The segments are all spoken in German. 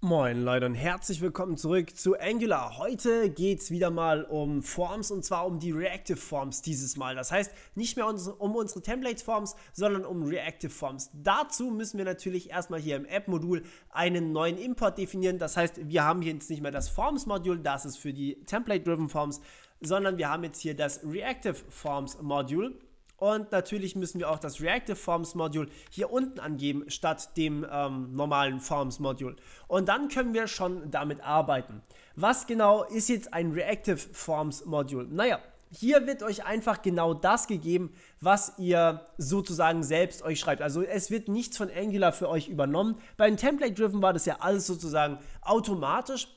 Moin Leute und herzlich willkommen zurück zu Angular. Heute geht es wieder mal um Forms und zwar um die Reactive Forms dieses Mal. Das heißt nicht mehr um unsere Template Forms, sondern um Reactive Forms. Dazu müssen wir natürlich erstmal hier im App-Modul einen neuen Import definieren. Das heißt, wir haben hier jetzt nicht mehr das Forms-Modul, das ist für die Template-Driven Forms, sondern wir haben jetzt hier das Reactive Forms-Modul. Und natürlich müssen wir auch das Reactive Forms Module hier unten angeben, statt dem ähm, normalen Forms Module. Und dann können wir schon damit arbeiten. Was genau ist jetzt ein Reactive Forms Module? Naja, hier wird euch einfach genau das gegeben, was ihr sozusagen selbst euch schreibt. Also es wird nichts von Angular für euch übernommen. Beim Template-Driven war das ja alles sozusagen automatisch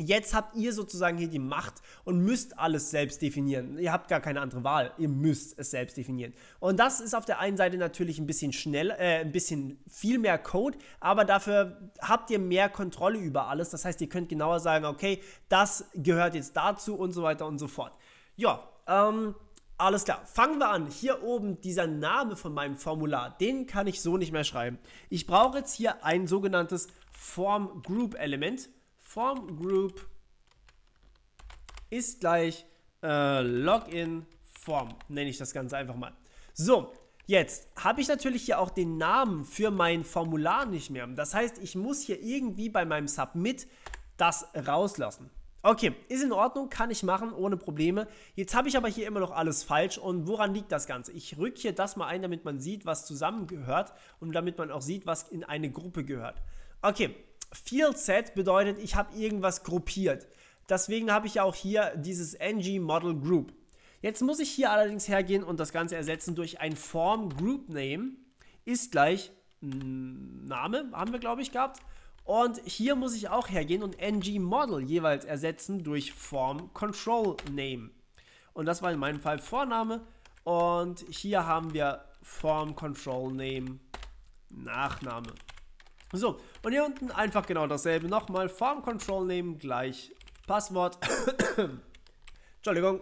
Jetzt habt ihr sozusagen hier die Macht und müsst alles selbst definieren. Ihr habt gar keine andere Wahl. Ihr müsst es selbst definieren. Und das ist auf der einen Seite natürlich ein bisschen schneller, äh, ein bisschen viel mehr Code, aber dafür habt ihr mehr Kontrolle über alles. Das heißt, ihr könnt genauer sagen, okay, das gehört jetzt dazu und so weiter und so fort. Ja, ähm, alles klar, fangen wir an. Hier oben dieser Name von meinem Formular, den kann ich so nicht mehr schreiben. Ich brauche jetzt hier ein sogenanntes Form Group Element. Form Group ist gleich äh, Login Form, nenne ich das Ganze einfach mal. So, Jetzt habe ich natürlich hier auch den Namen für mein Formular nicht mehr. Das heißt, ich muss hier irgendwie bei meinem Submit das rauslassen. Okay, ist in Ordnung, kann ich machen, ohne Probleme. Jetzt habe ich aber hier immer noch alles falsch und woran liegt das Ganze? Ich rücke hier das mal ein, damit man sieht, was zusammengehört und damit man auch sieht, was in eine Gruppe gehört. Okay, Field Set bedeutet, ich habe irgendwas gruppiert. Deswegen habe ich ja auch hier dieses ng Model Group. Jetzt muss ich hier allerdings hergehen und das Ganze ersetzen durch ein Form Group Name ist gleich mm, Name, haben wir glaube ich gehabt. Und hier muss ich auch hergehen und ng Model jeweils ersetzen durch Form Control Name. Und das war in meinem Fall Vorname. Und hier haben wir Form Control Name Nachname. So, und hier unten einfach genau dasselbe nochmal. Form Control nehmen, gleich Passwort. Entschuldigung.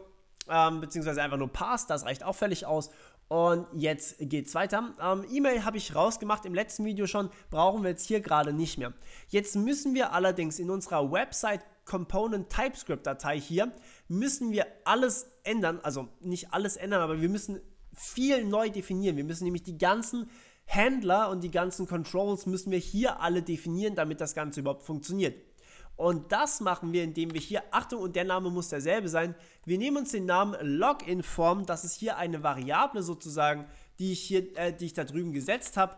Ähm, beziehungsweise einfach nur Pass, das reicht auch völlig aus. Und jetzt geht's weiter. Ähm, E-Mail habe ich rausgemacht im letzten Video schon, brauchen wir jetzt hier gerade nicht mehr. Jetzt müssen wir allerdings in unserer Website Component TypeScript Datei hier, müssen wir alles ändern, also nicht alles ändern, aber wir müssen viel neu definieren. Wir müssen nämlich die ganzen Handler und die ganzen Controls müssen wir hier alle definieren, damit das Ganze überhaupt funktioniert. Und das machen wir, indem wir hier, Achtung, und der Name muss derselbe sein, wir nehmen uns den Namen Login-Form, das ist hier eine Variable sozusagen, die ich, hier, äh, die ich da drüben gesetzt habe,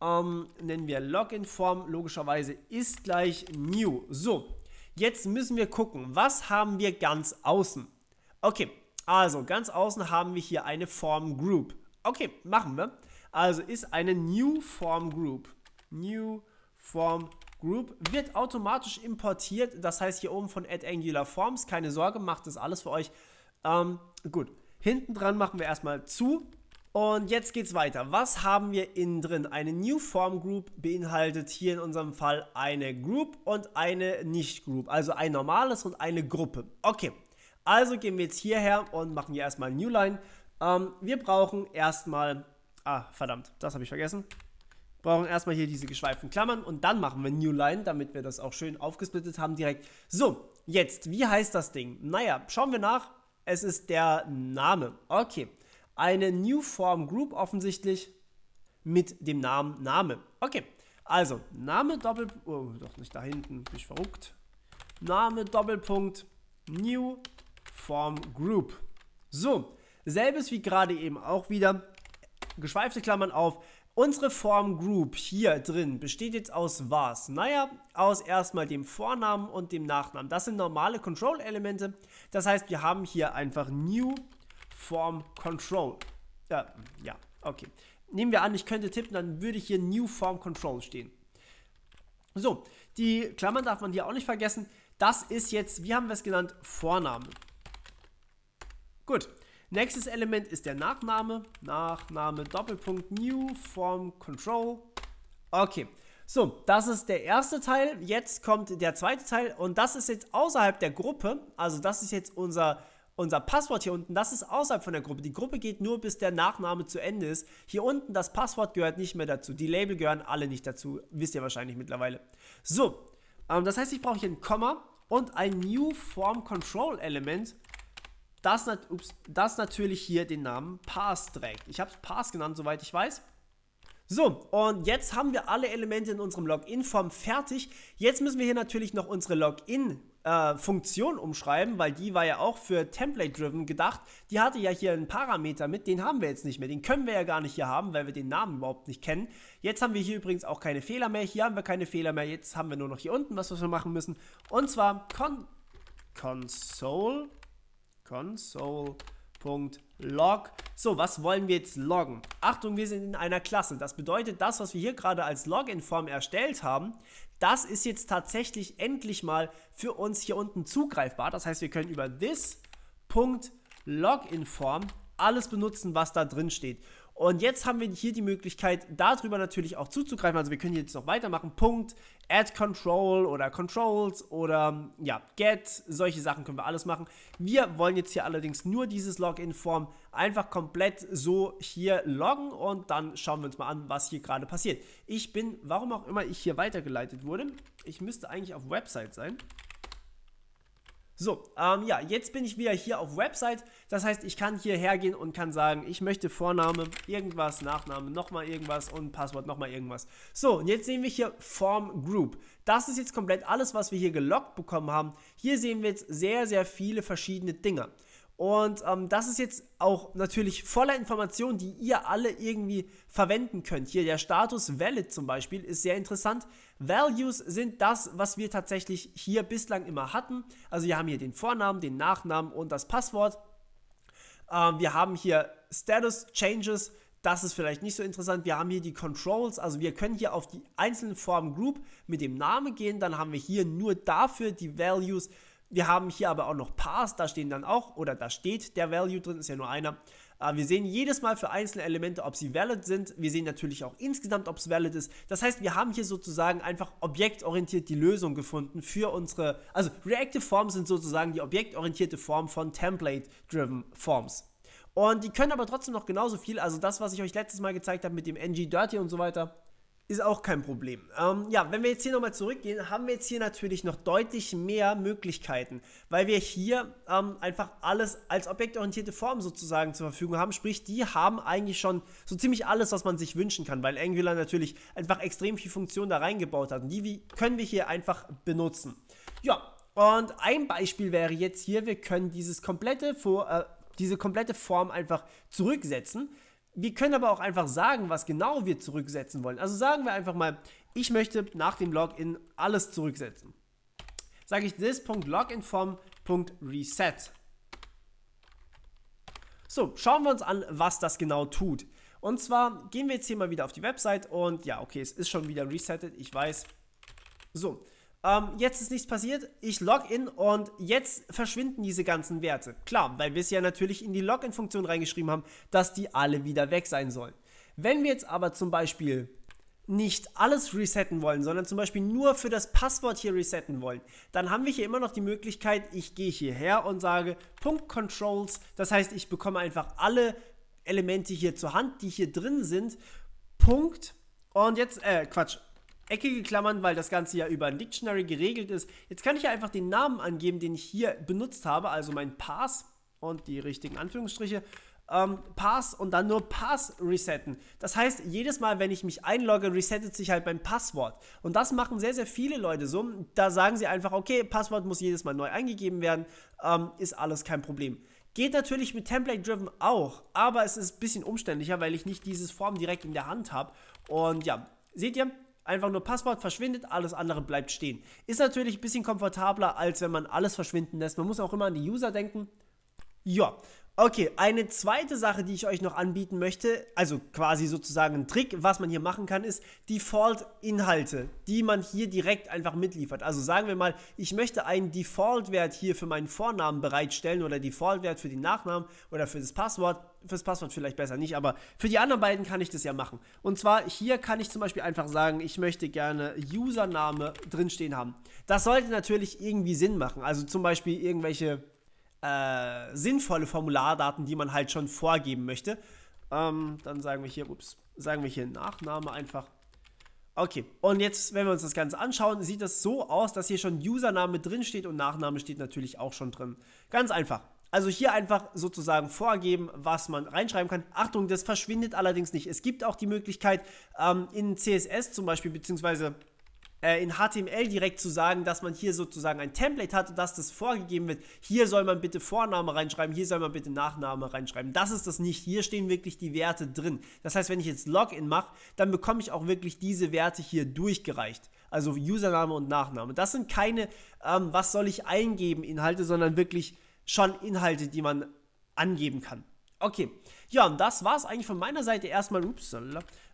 ähm, nennen wir Login-Form, logischerweise ist gleich New. So, jetzt müssen wir gucken, was haben wir ganz außen? Okay, also ganz außen haben wir hier eine Form Group. Okay, machen wir. Also ist eine New Form Group. New Form Group wird automatisch importiert. Das heißt hier oben von Add Angular Forms. Keine Sorge, macht das alles für euch. Ähm, gut, hinten dran machen wir erstmal zu. Und jetzt geht's weiter. Was haben wir innen drin? Eine New Form Group beinhaltet hier in unserem Fall eine Group und eine Nicht-Group. Also ein normales und eine Gruppe. Okay, also gehen wir jetzt hierher und machen hier erstmal New Line. Ähm, wir brauchen erstmal Ah, verdammt, das habe ich vergessen. Wir Brauchen erstmal hier diese geschweiften Klammern und dann machen wir New Line, damit wir das auch schön aufgesplittet haben direkt. So, jetzt, wie heißt das Ding? Naja, schauen wir nach. Es ist der Name. Okay. Eine New Form Group offensichtlich mit dem Namen Name. Okay. Also, Name Doppelpunkt. Oh, doch nicht da hinten, bin ich verrückt. Name Doppelpunkt New Form Group. So, selbes wie gerade eben auch wieder geschweifte Klammern auf, Unsere Form Group hier drin besteht jetzt aus was? Naja, aus erstmal dem Vornamen und dem Nachnamen. Das sind normale Control-Elemente. Das heißt, wir haben hier einfach New Form Control. Äh, ja, okay. Nehmen wir an, ich könnte tippen, dann würde hier New Form Control stehen. So, die Klammern darf man hier auch nicht vergessen. Das ist jetzt, wie haben wir es genannt, Vorname. Gut, Nächstes Element ist der Nachname. Nachname Doppelpunkt New Form Control. Okay. So, das ist der erste Teil. Jetzt kommt der zweite Teil und das ist jetzt außerhalb der Gruppe. Also das ist jetzt unser unser Passwort hier unten, das ist außerhalb von der Gruppe. Die Gruppe geht nur, bis der Nachname zu Ende ist. Hier unten, das Passwort gehört nicht mehr dazu. Die Label gehören alle nicht dazu. Wisst ihr wahrscheinlich mittlerweile. So, ähm, das heißt, ich brauche hier ein Komma und ein New Form Control Element das, ups, das natürlich hier den Namen Pass trägt. Ich habe es Pass genannt, soweit ich weiß. So, und jetzt haben wir alle Elemente in unserem Login-Form fertig. Jetzt müssen wir hier natürlich noch unsere Login-Funktion äh, umschreiben, weil die war ja auch für Template-Driven gedacht. Die hatte ja hier einen Parameter mit, den haben wir jetzt nicht mehr. Den können wir ja gar nicht hier haben, weil wir den Namen überhaupt nicht kennen. Jetzt haben wir hier übrigens auch keine Fehler mehr. Hier haben wir keine Fehler mehr. Jetzt haben wir nur noch hier unten was, was wir machen müssen. Und zwar Con Console console.log. So, was wollen wir jetzt loggen? Achtung, wir sind in einer Klasse. Das bedeutet, das, was wir hier gerade als Login-Form erstellt haben, das ist jetzt tatsächlich endlich mal für uns hier unten zugreifbar. Das heißt, wir können über this.login-Form alles benutzen, was da drin steht. Und jetzt haben wir hier die Möglichkeit, darüber natürlich auch zuzugreifen. Also wir können jetzt noch weitermachen. Punkt, Add Control oder Controls oder ja, Get, solche Sachen können wir alles machen. Wir wollen jetzt hier allerdings nur dieses Login-Form einfach komplett so hier loggen und dann schauen wir uns mal an, was hier gerade passiert. Ich bin, warum auch immer ich hier weitergeleitet wurde, ich müsste eigentlich auf Website sein. So, ähm, ja, jetzt bin ich wieder hier auf Website. Das heißt, ich kann hier hergehen und kann sagen, ich möchte Vorname, irgendwas, Nachname, nochmal irgendwas und Passwort, nochmal irgendwas. So, und jetzt sehen wir hier Form Group. Das ist jetzt komplett alles, was wir hier gelockt bekommen haben. Hier sehen wir jetzt sehr, sehr viele verschiedene Dinge. Und ähm, das ist jetzt auch natürlich voller Informationen, die ihr alle irgendwie verwenden könnt. Hier der Status Valid zum Beispiel ist sehr interessant. Values sind das, was wir tatsächlich hier bislang immer hatten. Also wir haben hier den Vornamen, den Nachnamen und das Passwort. Ähm, wir haben hier Status Changes. Das ist vielleicht nicht so interessant. Wir haben hier die Controls, also wir können hier auf die einzelnen Formen Group mit dem Namen gehen. Dann haben wir hier nur dafür die Values wir haben hier aber auch noch Pars, da stehen dann auch, oder da steht der Value drin, ist ja nur einer. Äh, wir sehen jedes Mal für einzelne Elemente, ob sie valid sind. Wir sehen natürlich auch insgesamt, ob es valid ist. Das heißt, wir haben hier sozusagen einfach objektorientiert die Lösung gefunden für unsere, also Reactive Forms sind sozusagen die objektorientierte Form von Template-Driven Forms. Und die können aber trotzdem noch genauso viel, also das, was ich euch letztes Mal gezeigt habe mit dem ng-dirty und so weiter, ist auch kein Problem. Ähm, ja, wenn wir jetzt hier nochmal zurückgehen, haben wir jetzt hier natürlich noch deutlich mehr Möglichkeiten, weil wir hier ähm, einfach alles als objektorientierte Form sozusagen zur Verfügung haben. Sprich, die haben eigentlich schon so ziemlich alles, was man sich wünschen kann, weil Angular natürlich einfach extrem viel Funktion da reingebaut hat. Und die können wir hier einfach benutzen. Ja, und ein Beispiel wäre jetzt hier, wir können dieses komplette, äh, diese komplette Form einfach zurücksetzen. Wir können aber auch einfach sagen, was genau wir zurücksetzen wollen. Also sagen wir einfach mal, ich möchte nach dem Login alles zurücksetzen. Sage ich this.loginform.reset. So, schauen wir uns an, was das genau tut. Und zwar gehen wir jetzt hier mal wieder auf die Website und ja, okay, es ist schon wieder resettet, ich weiß. So, ähm, jetzt ist nichts passiert, ich log in und jetzt verschwinden diese ganzen Werte. Klar, weil wir es ja natürlich in die Login-Funktion reingeschrieben haben, dass die alle wieder weg sein sollen. Wenn wir jetzt aber zum Beispiel nicht alles resetten wollen, sondern zum Beispiel nur für das Passwort hier resetten wollen, dann haben wir hier immer noch die Möglichkeit, ich gehe hierher und sage Punkt Controls, das heißt, ich bekomme einfach alle Elemente hier zur Hand, die hier drin sind, Punkt und jetzt, äh, Quatsch, eckige Klammern, weil das Ganze ja über ein Dictionary geregelt ist. Jetzt kann ich ja einfach den Namen angeben, den ich hier benutzt habe, also mein Pass und die richtigen Anführungsstriche. Ähm, Pass und dann nur Pass resetten. Das heißt, jedes Mal, wenn ich mich einlogge, resettet sich halt mein Passwort. Und das machen sehr, sehr viele Leute so. Da sagen sie einfach, okay, Passwort muss jedes Mal neu eingegeben werden, ähm, ist alles kein Problem. Geht natürlich mit Template-Driven auch, aber es ist ein bisschen umständlicher, weil ich nicht dieses Form direkt in der Hand habe. Und ja, seht ihr, einfach nur Passwort verschwindet, alles andere bleibt stehen. Ist natürlich ein bisschen komfortabler, als wenn man alles verschwinden lässt. Man muss auch immer an die User denken. Ja, Okay, eine zweite Sache, die ich euch noch anbieten möchte, also quasi sozusagen ein Trick, was man hier machen kann, ist Default-Inhalte, die man hier direkt einfach mitliefert. Also sagen wir mal, ich möchte einen Default-Wert hier für meinen Vornamen bereitstellen oder Default-Wert für den Nachnamen oder für das Passwort. Fürs Passwort vielleicht besser nicht, aber für die anderen beiden kann ich das ja machen. Und zwar hier kann ich zum Beispiel einfach sagen, ich möchte gerne Username drinstehen haben. Das sollte natürlich irgendwie Sinn machen. Also zum Beispiel irgendwelche äh, sinnvolle Formulardaten, die man halt schon vorgeben möchte. Ähm, dann sagen wir hier, ups, sagen wir hier Nachname einfach. Okay, und jetzt, wenn wir uns das Ganze anschauen, sieht das so aus, dass hier schon Username drin steht und Nachname steht natürlich auch schon drin. Ganz einfach. Also hier einfach sozusagen vorgeben, was man reinschreiben kann. Achtung, das verschwindet allerdings nicht. Es gibt auch die Möglichkeit, ähm, in CSS zum Beispiel, beziehungsweise äh, in HTML direkt zu sagen, dass man hier sozusagen ein Template hat und dass das vorgegeben wird. Hier soll man bitte Vorname reinschreiben, hier soll man bitte Nachname reinschreiben. Das ist das nicht. Hier stehen wirklich die Werte drin. Das heißt, wenn ich jetzt Login mache, dann bekomme ich auch wirklich diese Werte hier durchgereicht. Also Username und Nachname. Das sind keine, ähm, was soll ich eingeben, Inhalte, sondern wirklich schon Inhalte, die man angeben kann. Okay, ja, und das war es eigentlich von meiner Seite erstmal. Ups,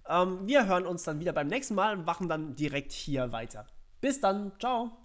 ähm, wir hören uns dann wieder beim nächsten Mal und machen dann direkt hier weiter. Bis dann, ciao.